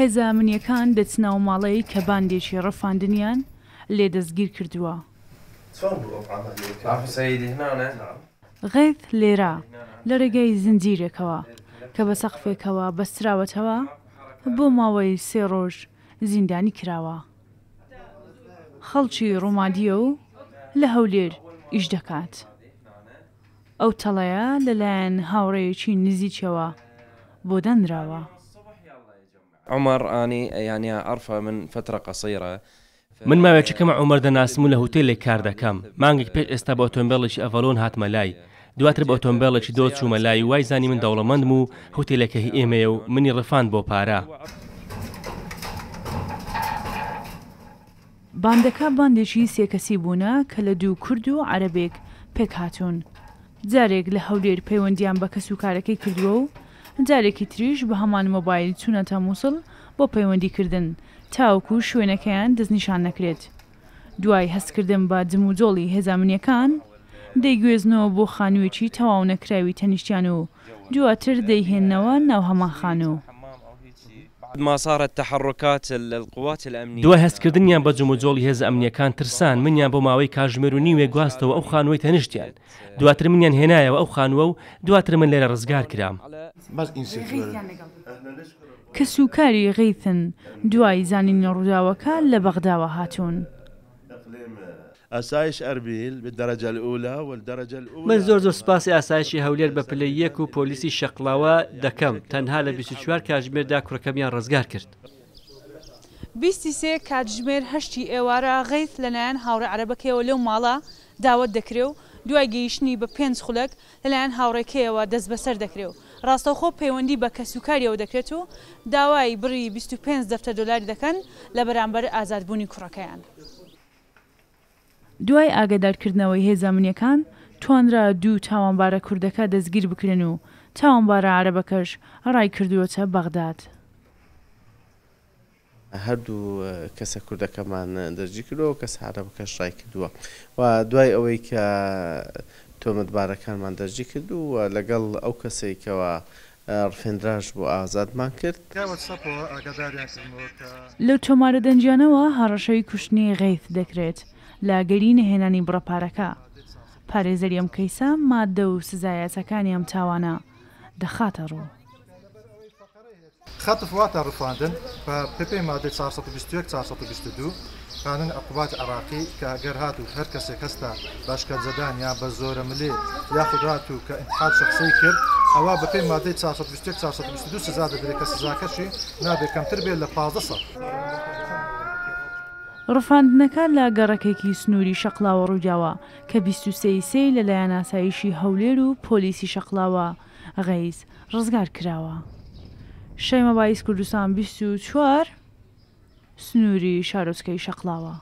هێزا منیەکان دەچناو ماڵەی کە باندێکی ڕەفاندنیان لێ دەستگیر کردووە. غێت لێرە لە ڕێگەی زنجیرێکەوە کە بە سەقفێکەوە بەستراوەتەوە بۆ ماوەی سێ ڕۆژ زیندانی کراوە. خەڵکی ڕۆمادیە و لە هەولێر ئیش دەکات. ئەو تەڵەیە لەلایەن هاوڕێیەکی نزیچەوە بۆ دەنراوە. عمر اني يعني اعرفه من فتره قصيره من ماوێکەکەمە ئەومەردە ناسم و لە هوتێلێک کار دەکەم مانگێک پێش ئێستا بە ئۆتۆمبیلێکی ئەڤەلۆن هاتمە لای دواتر بە ئۆتۆمبیلێکی دۆ چوومە لای وای زانی من دەوڵەمەندم و هوتێلەکە هی ئێمەیە و منی ڕفاند بۆ پارە باندەکە باندێکی سێکەسی بوونە کە لە دوو کورد و عەربێک پێک هاتوون جارێک لە هەولێر پەیوەندیان بە کەس و کارەکەی کردووە و جارێکی تریش بە هەمان مۆبایل چوونەتە مووسڵ بۆ پەیوەندیکردن تاوکو شوێنەکەیان دەستنیشان نەکرێت. دوای هەستکردن بە جموجۆڵی هێزانمنیەکان، دەیگوێزنەوە بۆ خانوویەکی تەواو نەکراوی تەنیشتیان و دواتر دەیهێنەوە ناو هەماخان و. ما صارت تحركات القوات الأمنية دوای هەستکردنیان بە جموجۆڵی هێز ئەمنیەکان ترسان منیان بۆ ماوەی کاژمێر و نیوێ گواستەوە ئەو خانووی تەنیشتیان دواتر منیان هێنایەوە ئەو خانووە و دواتر من لێرە ڕزگار کرام کە سوکاری غیثن دوای زانین ڕووداوەکە لە بەغداوە هاتوون. ئاسایش ئەربیل بە دەرەجل ئولا والدەرەجل من زۆر زۆر سپاسی ئاسایشی هەولێر بە پلەی یەک و پۆلیسی شەقلاوە دەکەم تەنها لە 24 کاژمێردا کوڕەکەمیان ڕزگار کرد. بیستی سێ کاتژمێر هەشتی ئێوارە غیت لەلایەن هاوڕە عربەکەیەوە لەو ماڵە داوت دەکرێ و دوای گەیشتنی بە پێنج خولەک لەلایەن هاوڕێکەیەوە دەست بەسەر دەکرێت و ڕاستەخۆ پەیوەندی بە کەسوکاریەوە دەکرێت و داوای بڕی 25 دەفتە دلاری دەکەن لە بەرامبەر ئازادبوونی کوڕەکەیان. دوای ئاگادارکردنەوەی هێزانمنیەکان توانرا دوو تاوانبارە کوردەکە دەستگیر بکرێن و تاوانبارە عربەکەش ڕای کردووەتە بەغداد. هەردوو کەسە کوردەکەمان دەرجی کردەوە کەس عربەکەش ڕای کردووە و دوای ئەوەی کە تۆمەتبارەکانمان دەرجی کرد و لەگەڵ ئەو کەسێکەوە ڕفێنراش بۆ ئازادمان کرد لەو تۆمارە دەنجیانەوە هەڕەشەی کوشتنی غیف دەکرێت. لاگەری نەهێنانی بڕەپارەکە پارێزەریەم کەیسە مادە و سزایەتەکانی ئەم چاوانە دەخاتە ڕوو. خطف واتە ڕفاندن بە پێ مادەی 422 خانن عقوبات عراقی کە ئەگەر هات و هەر کەسێک هەستا باشکە جەدان یا بە زۆرە ملێ یاخودات و کە انتحال شخصی کرد ئەوە بە پێی مادەی 422 سزا دەدرێت کە سزاکەشی نابێت کەمتر بێت لە 15 سە. ڕفاندنەکان لا گەڕەکێکی سنووری شەقلاوە ڕووداوە کە 23سی لەلایەن ئاسایشی هەولێر و پۆلیسی شەقلاوە غەیز ڕزگار کراوە. شەمە بایس کوردستان 24 سنووری شارۆچکەی شەقلاوە.